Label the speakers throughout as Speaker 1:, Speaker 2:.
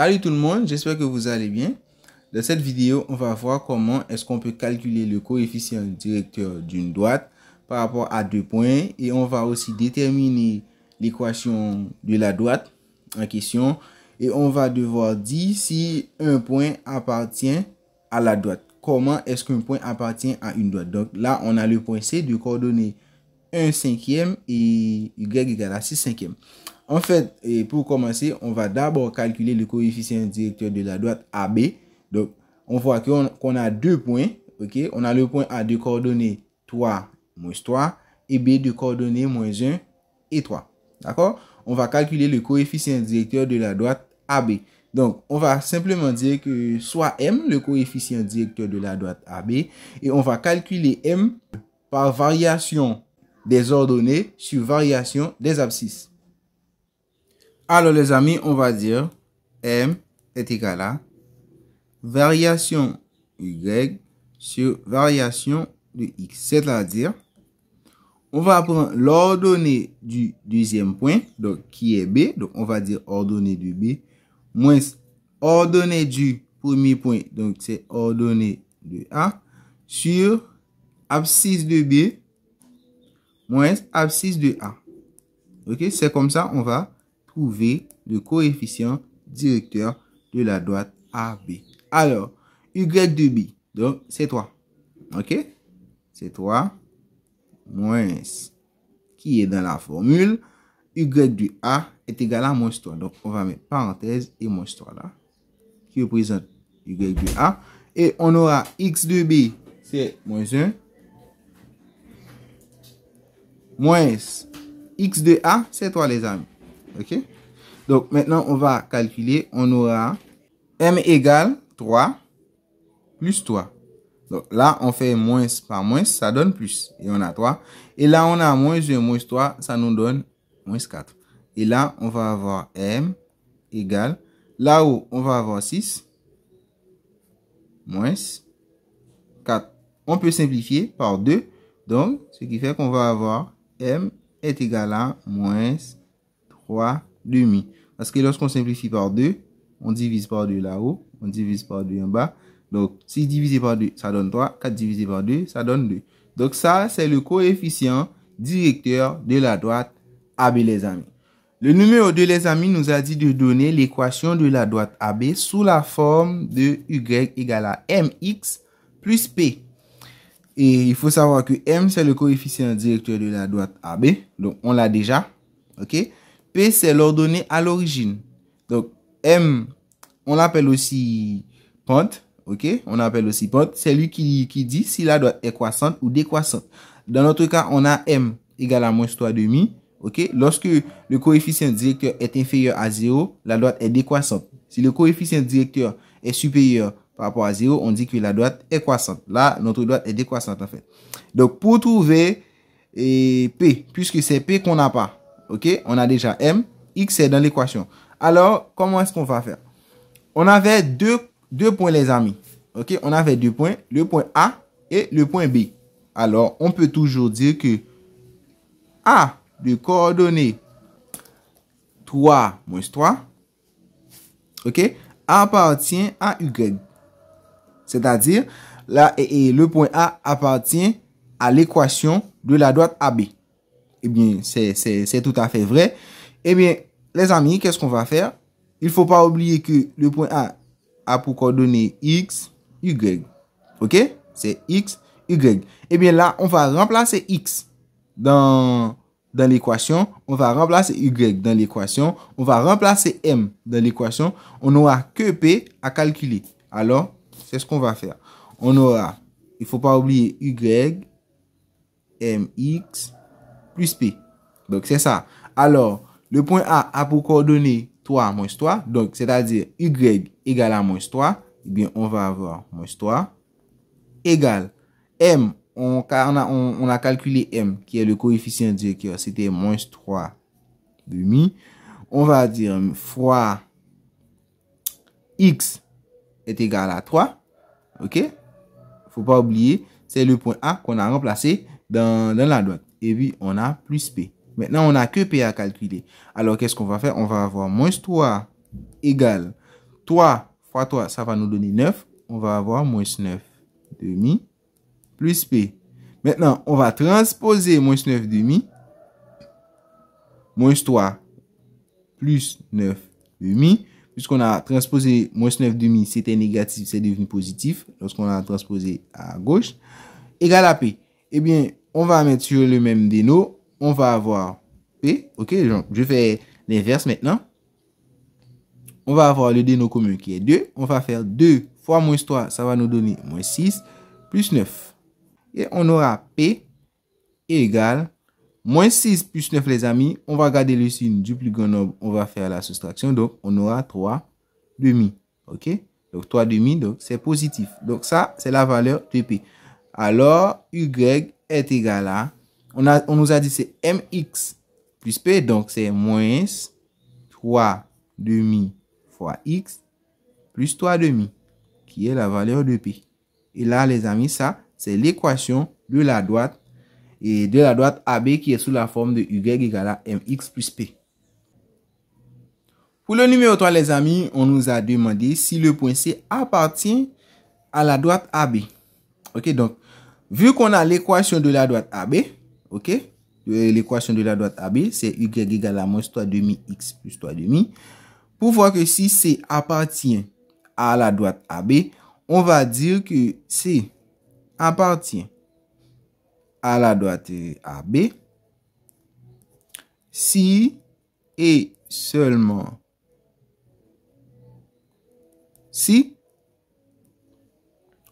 Speaker 1: Salut tout le monde, j'espère que vous allez bien. Dans cette vidéo, on va voir comment est-ce qu'on peut calculer le coefficient directeur d'une droite par rapport à deux points et on va aussi déterminer l'équation de la droite en question et on va devoir dire si un point appartient à la droite. Comment est-ce qu'un point appartient à une droite Donc là, on a le point C de coordonnées 1 cinquième et Y égale à 6 cinquième. En fait, et pour commencer, on va d'abord calculer le coefficient directeur de la droite AB. Donc, on voit qu'on a deux points. ok On a le point A de coordonnées 3, moins 3, et B de coordonnées moins 1 et 3. D'accord On va calculer le coefficient directeur de la droite AB. Donc, on va simplement dire que soit M, le coefficient directeur de la droite AB, et on va calculer M par variation des ordonnées sur variation des abscisses. Alors les amis, on va dire M est égal à variation Y sur variation de X. C'est-à-dire, on va prendre l'ordonnée du deuxième point, donc qui est B, donc on va dire ordonnée de B, moins ordonnée du premier point, donc c'est ordonnée de A, sur abscisse de B, moins abscisse de A. Ok, c'est comme ça, on va trouver le coefficient directeur de la droite AB. Alors, Y de B, donc c'est 3. OK C'est 3 moins qui est dans la formule. Y de A est égal à moins 3. Donc, on va mettre parenthèse et moins 3 là, qui représente Y de A. Et on aura X de B, c'est moins 1. Moins X de A, c'est 3 les amis. OK Donc maintenant, on va calculer. On aura M égale 3 plus 3. Donc là, on fait moins par moins, ça donne plus. Et on a 3. Et là, on a moins 1, moins 3, ça nous donne moins 4. Et là, on va avoir M égale. Là-haut, on va avoir 6 moins 4. On peut simplifier par 2. Donc, ce qui fait qu'on va avoir M est égal à moins 3 demi. Parce que lorsqu'on simplifie par 2, on divise par 2 là-haut, on divise par 2 en bas. Donc, 6 divisé par 2, ça donne 3. 4 divisé par 2, ça donne 2. Donc, ça, c'est le coefficient directeur de la droite AB, les amis. Le numéro 2, les amis, nous a dit de donner l'équation de la droite AB sous la forme de Y égale à MX plus P. Et il faut savoir que M, c'est le coefficient directeur de la droite AB. Donc, on l'a déjà. OK P, c'est l'ordonnée à l'origine. Donc, M, on l'appelle aussi pente. OK On appelle aussi pente. C'est lui qui, dit si la droite est croissante ou décroissante. Dans notre cas, on a M égale à moins 3,5. OK Lorsque le coefficient directeur est inférieur à 0, la droite est décroissante. Si le coefficient directeur est supérieur par rapport à 0, on dit que la droite est croissante. Là, notre droite est décroissante en fait. Donc, pour trouver P, puisque c'est P qu'on n'a pas, OK On a déjà M. X est dans l'équation. Alors, comment est-ce qu'on va faire On avait deux, deux points, les amis. OK On avait deux points. Le point A et le point B. Alors, on peut toujours dire que A de coordonnées 3 moins 3, OK, appartient à Y. C'est-à-dire, là, le point A appartient à l'équation de la droite AB. Eh bien, c'est tout à fait vrai. Eh bien, les amis, qu'est-ce qu'on va faire? Il faut pas oublier que le point A a pour coordonnées X, Y. Ok? C'est X, Y. Eh bien, là, on va remplacer X dans, dans l'équation. On va remplacer Y dans l'équation. On va remplacer M dans l'équation. On n'aura que P à calculer. Alors, c'est ce qu'on va faire. On aura, il faut pas oublier Y, MX, plus P. Donc, c'est ça. Alors, le point A a pour coordonnées 3 moins 3. Donc, c'est-à-dire Y égale à moins 3. Eh bien, on va avoir moins 3 égale M. On, a, calculé M, qui est le coefficient directeur. C'était moins 3 demi. On va dire fois X est égal à 3. OK? Il ne faut pas oublier, c'est le point A qu'on a remplacé dans la droite et puis on a plus P. Maintenant, on n'a que P à calculer. Alors, qu'est-ce qu'on va faire On va avoir moins 3 égale 3 fois 3, ça va nous donner 9. On va avoir moins 9 demi plus P. Maintenant, on va transposer moins 9 demi, moins 3 plus 9 demi. Puisqu'on a transposé moins 9 demi, c'était négatif, c'est devenu positif. Lorsqu'on a transposé à gauche, Égale à P. Eh bien, on va mettre sur le même déno, on va avoir, P, ok, je fais l'inverse maintenant. On va avoir le déno commun qui est 2, on va faire 2 fois moins 3, ça va nous donner moins 6, plus 9. Et on aura P égale moins 6 plus 9, les amis. On va garder le signe du plus grand nombre, on va faire la soustraction, donc on aura 3 demi, ok donc 3 demi, donc c'est positif. Donc ça, c'est la valeur de P. Alors, Y est égal à, on, a, on nous a dit c'est mx plus p, donc c'est moins 3 demi fois x plus 3 demi, qui est la valeur de p. Et là, les amis, ça, c'est l'équation de la droite et de la droite AB qui est sous la forme de y égale à mx plus p. Pour le numéro 3, les amis, on nous a demandé si le point C appartient à la droite AB. Ok, donc Vu qu'on a l'équation de la droite AB, ok euh, L'équation de la droite AB, c'est y égale à moins 3 demi x plus 3 demi. Pour voir que si C appartient à la droite AB, on va dire que C appartient à la droite AB si et seulement si,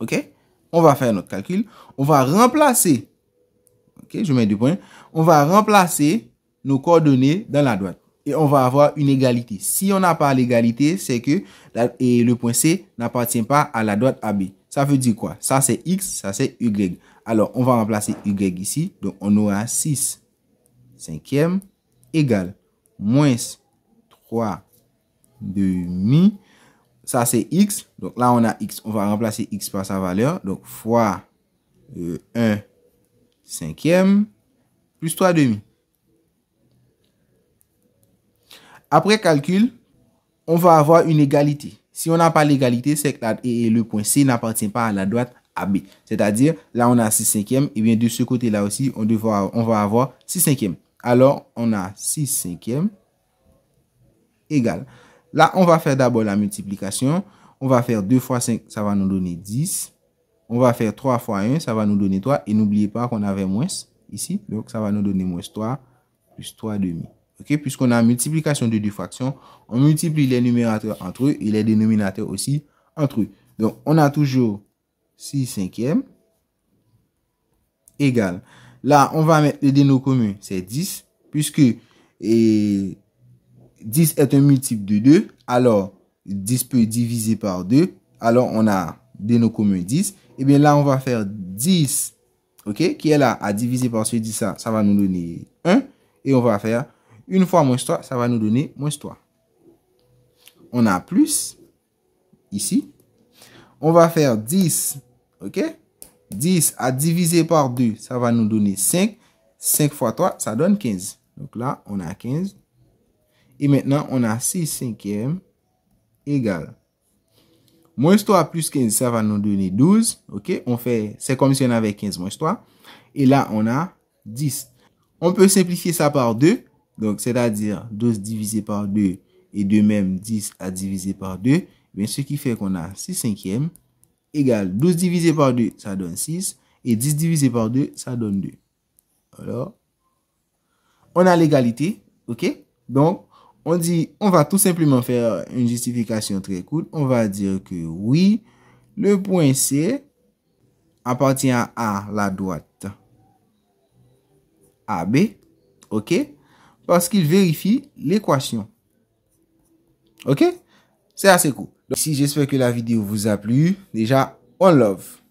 Speaker 1: ok on va faire notre calcul. On va remplacer, ok, je mets du points, on va remplacer nos coordonnées dans la droite. Et on va avoir une égalité. Si on n'a pas l'égalité, c'est que et le point C n'appartient pas à la droite AB. Ça veut dire quoi Ça, c'est X, ça, c'est Y. Alors, on va remplacer Y ici. Donc, on aura 6 cinquième égale moins 3 demi ça c'est x. Donc là, on a x. On va remplacer x par sa valeur. Donc fois 1 euh, cinquième plus 3 demi. Après calcul, on va avoir une égalité. Si on n'a pas l'égalité, c'est que le point C n'appartient pas à la droite AB. C'est-à-dire, là, on a 6 cinquièmes. Et bien, de ce côté-là aussi, on, on va avoir 6 cinquièmes. Alors, on a 6 cinquièmes égale. Là, on va faire d'abord la multiplication. On va faire 2 fois 5, ça va nous donner 10. On va faire 3 fois 1, ça va nous donner 3. Et n'oubliez pas qu'on avait moins ici. Donc, ça va nous donner moins 3 plus 3 demi. OK? Puisqu'on a multiplication de deux fractions, on multiplie les numérateurs entre eux et les dénominateurs aussi entre eux. Donc, on a toujours 6 cinquièmes égale. Là, on va mettre le dénominateur commun, c'est 10, puisque et 10 est un multiple de 2, alors 10 peut diviser par 2, alors on a des nos communs 10. Et eh bien là, on va faire 10, ok, qui est là, à diviser par ce 10, ça, ça va nous donner 1. Et on va faire 1 fois moins 3, ça va nous donner moins 3. On a plus, ici. On va faire 10, ok 10 à diviser par 2, ça va nous donner 5. 5 fois 3, ça donne 15. Donc là, on a 15. Et maintenant, on a 6 cinquièmes égale. Moins 3 plus 15, ça va nous donner 12. OK? On fait, c'est comme si on avait 15 moins 3. Et là, on a 10. On peut simplifier ça par 2. Donc, c'est-à-dire 12 divisé par 2 et de même 10 à diviser par 2. Bien, ce qui fait qu'on a 6 cinquièmes égale 12 divisé par 2, ça donne 6. Et 10 divisé par 2, ça donne 2. Alors, on a l'égalité. OK? Donc, on dit, on va tout simplement faire une justification très cool. On va dire que oui, le point C appartient à la droite AB, ok? Parce qu'il vérifie l'équation. Ok? C'est assez cool. Donc, si j'espère que la vidéo vous a plu, déjà, on love.